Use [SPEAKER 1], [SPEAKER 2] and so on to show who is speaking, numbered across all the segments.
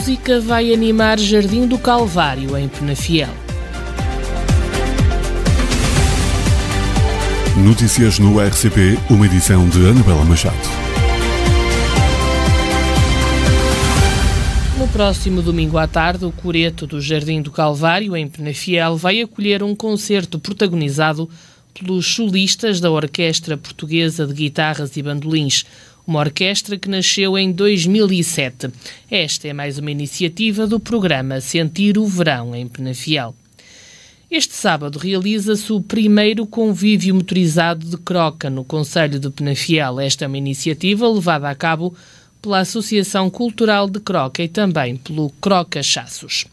[SPEAKER 1] música vai animar Jardim do Calvário, em Penafiel. Notícias no RCP, uma edição de Anabela Machado. No próximo domingo à tarde, o Coreto do Jardim do Calvário, em Penafiel, vai acolher um concerto protagonizado pelos solistas da Orquestra Portuguesa de Guitarras e Bandolins uma orquestra que nasceu em 2007. Esta é mais uma iniciativa do programa Sentir o Verão em Penafiel. Este sábado realiza-se o primeiro convívio motorizado de Croca no Conselho de Penafiel. Esta é uma iniciativa levada a cabo pela Associação Cultural de Croca e também pelo Croca Chaços.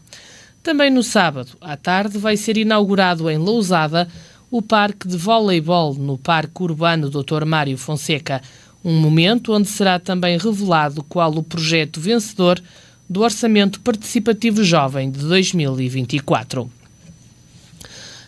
[SPEAKER 1] Também no sábado, à tarde, vai ser inaugurado em Lousada o parque de voleibol no Parque Urbano Dr. Mário Fonseca. Um momento onde será também revelado qual o projeto vencedor do Orçamento Participativo Jovem de 2024.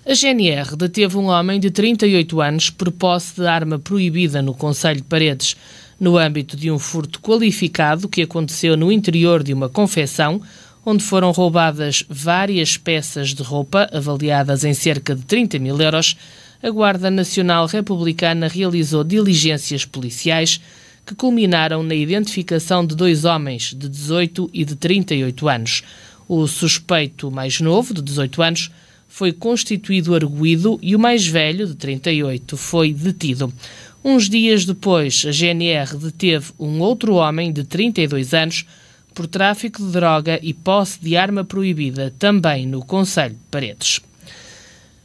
[SPEAKER 1] A GNR deteve um homem de 38 anos por posse de arma proibida no Conselho de Paredes, no âmbito de um furto qualificado que aconteceu no interior de uma confecção, onde foram roubadas várias peças de roupa avaliadas em cerca de 30 mil euros a Guarda Nacional Republicana realizou diligências policiais que culminaram na identificação de dois homens de 18 e de 38 anos. O suspeito mais novo, de 18 anos, foi constituído arguído e o mais velho, de 38, foi detido. Uns dias depois, a GNR deteve um outro homem de 32 anos por tráfico de droga e posse de arma proibida, também no Conselho de Paredes.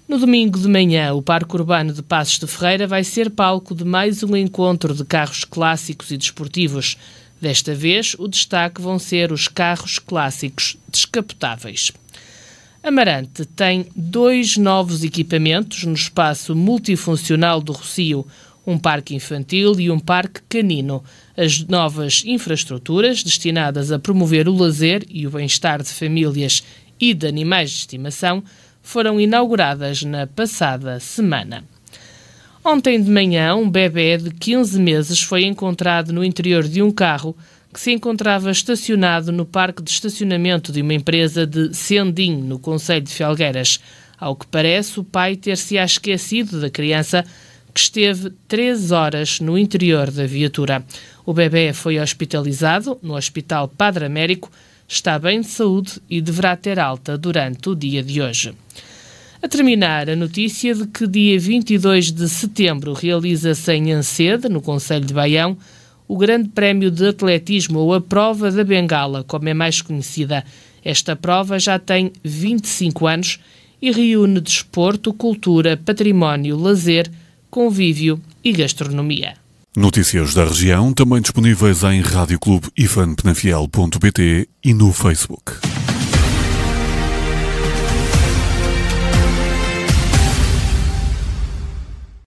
[SPEAKER 1] No domingo de manhã, o Parque Urbano de Passos de Ferreira vai ser palco de mais um encontro de carros clássicos e desportivos. Desta vez, o destaque vão ser os carros clássicos descapotáveis. Amarante tem dois novos equipamentos no espaço multifuncional do Rocio, um parque infantil e um parque canino. As novas infraestruturas, destinadas a promover o lazer e o bem-estar de famílias e de animais de estimação, foram inauguradas na passada semana. Ontem de manhã, um bebê de 15 meses foi encontrado no interior de um carro que se encontrava estacionado no parque de estacionamento de uma empresa de Sendim, no Conselho de Felgueiras. Ao que parece, o pai ter se esquecido da criança, que esteve três horas no interior da viatura. O bebê foi hospitalizado no Hospital Padre Américo, está bem de saúde e deverá ter alta durante o dia de hoje. A terminar, a notícia de que dia 22 de setembro realiza-se em Ancede, no Conselho de Baião, o Grande Prémio de Atletismo ou a Prova da Bengala, como é mais conhecida. Esta prova já tem 25 anos e reúne desporto, cultura, património, lazer, convívio e gastronomia. Notícias da região também disponíveis em radioclubeifanpenafiel.pt e no Facebook.